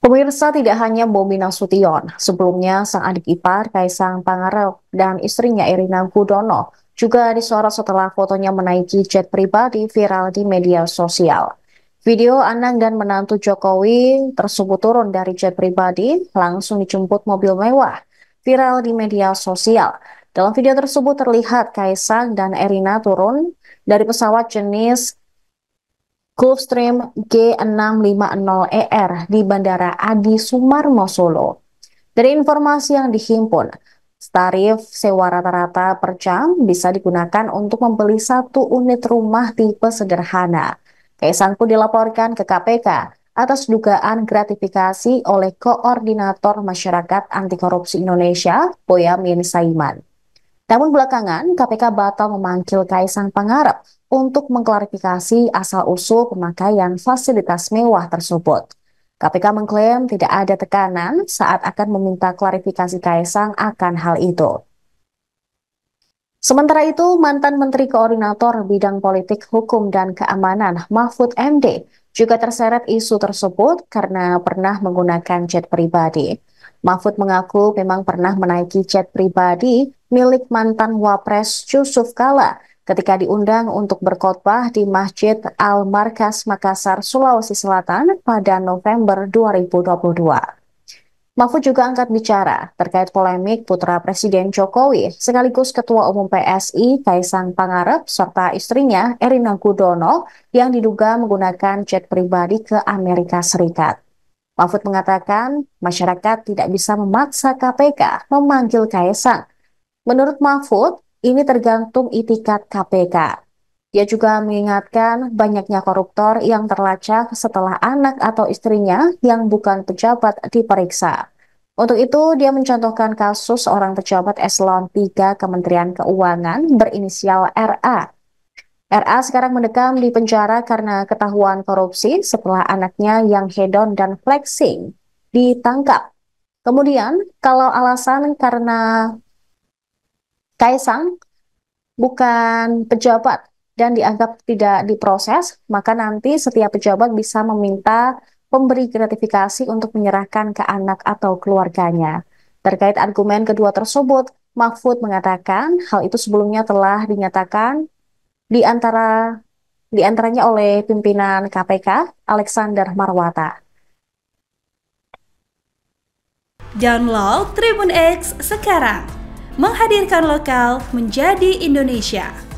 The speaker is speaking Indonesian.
Pemirsa tidak hanya Bobi Nasution, sebelumnya sang adik ipar Kaisang Pangarep dan istrinya Irina Gudono juga disorot setelah fotonya menaiki jet pribadi viral di media sosial. Video Anang dan menantu Jokowi tersebut turun dari jet pribadi langsung dijemput mobil mewah viral di media sosial. Dalam video tersebut terlihat Kaisang dan Erina turun dari pesawat jenis Gulfstream G650ER e di Bandara Adi Sumarmo Solo. Dari informasi yang dihimpun, tarif sewa rata-rata per jam bisa digunakan untuk membeli satu unit rumah tipe sederhana. Kaisang pun dilaporkan ke KPK atas dugaan gratifikasi oleh Koordinator Masyarakat Anti Korupsi Indonesia, Boyamin Saiman. Namun belakangan, KPK batal memanggil Kaisang Pangarep untuk mengklarifikasi asal-usul pemakaian fasilitas mewah tersebut. KPK mengklaim tidak ada tekanan saat akan meminta klarifikasi Kaisang akan hal itu. Sementara itu, mantan Menteri Koordinator Bidang Politik, Hukum, dan Keamanan Mahfud MD juga terseret isu tersebut karena pernah menggunakan jet pribadi. Mahfud mengaku memang pernah menaiki jet pribadi milik mantan Wapres Yusuf Kala ketika diundang untuk berkhotbah di Masjid Al-Markas Makassar, Sulawesi Selatan pada November 2022. Mahfud juga angkat bicara terkait polemik putra Presiden Jokowi sekaligus Ketua Umum PSI Kaisang Pangarep serta istrinya Erina Gudono yang diduga menggunakan jet pribadi ke Amerika Serikat. Mahfud mengatakan masyarakat tidak bisa memaksa KPK memanggil Kaisang. Menurut Mahfud, ini tergantung itikat KPK. Dia juga mengingatkan banyaknya koruptor yang terlacak setelah anak atau istrinya yang bukan pejabat diperiksa. Untuk itu, dia mencontohkan kasus orang pejabat eselon 3 Kementerian Keuangan berinisial RA RA sekarang mendekam di penjara karena ketahuan korupsi setelah anaknya yang hedon dan flexing ditangkap. Kemudian, kalau alasan karena Kaisang bukan pejabat dan dianggap tidak diproses, maka nanti setiap pejabat bisa meminta pemberi gratifikasi untuk menyerahkan ke anak atau keluarganya. Terkait argumen kedua tersebut, Mahfud mengatakan hal itu sebelumnya telah dinyatakan di antara di antaranya oleh pimpinan KPK Alexander Marwata. Download Tribun X sekarang, menghadirkan lokal menjadi Indonesia.